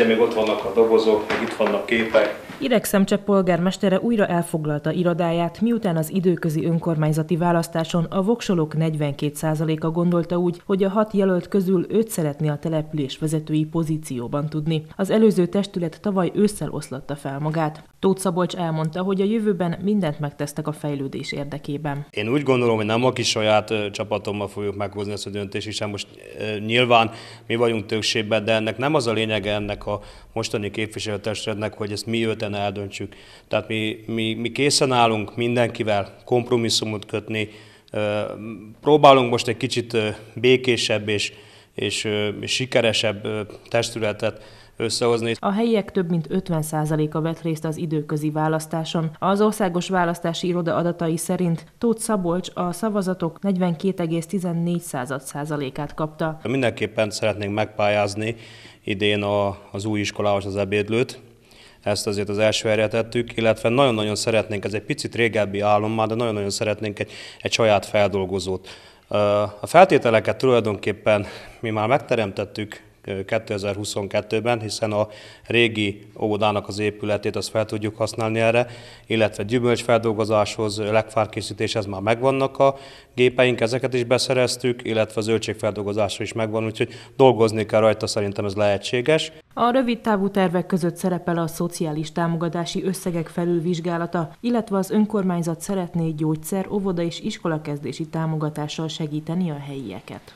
ugye még ott vannak a dobozok, meg itt vannak képek. Iregszemcse polgármestere újra elfoglalta irodáját, miután az időközi önkormányzati választáson a voksolók 42%-a gondolta úgy, hogy a hat jelölt közül őt szeretné a település vezetői pozícióban tudni. Az előző testület tavaly ősszel oszlatta fel magát. Tóth Szabolcs elmondta, hogy a jövőben mindent megtesztek a fejlődés érdekében. Én úgy gondolom, hogy nem a kis saját csapatommal fogjuk meghozni ezt a döntést, hiszen most nyilván mi vagyunk többségben, de ennek nem az a lényege ennek a mostani képviselőtestrednek, hogy ezt mi öten eldöntsük. Tehát mi, mi, mi készen állunk mindenkivel kompromisszumot kötni, próbálunk most egy kicsit békésebb és és sikeresebb testületet összehozni. A helyiek több mint 50%-a vett részt az időközi választáson. Az országos választási iroda adatai szerint Tóth Szabolcs a szavazatok 42,14%-át kapta. Mindenképpen szeretnénk megpályázni idén a, az új iskolához az ebédlőt, ezt azért az első helyre tettük, illetve nagyon-nagyon szeretnénk, ez egy picit régebbi álom már, de nagyon-nagyon szeretnénk egy, egy saját feldolgozót a feltételeket tulajdonképpen mi már megteremtettük 2022-ben, hiszen a régi óvodának az épületét azt fel tudjuk használni erre, illetve gyümölcsfeldolgozáshoz, legfárkészítéshez már megvannak a gépeink, ezeket is beszereztük, illetve zöldségfeldolgozásra is megvan, úgyhogy dolgozni kell rajta, szerintem ez lehetséges. A rövid távú tervek között szerepel a szociális támogatási összegek felülvizsgálata, illetve az önkormányzat szeretné gyógyszer, óvoda és iskolakezdési támogatással segíteni a helyieket.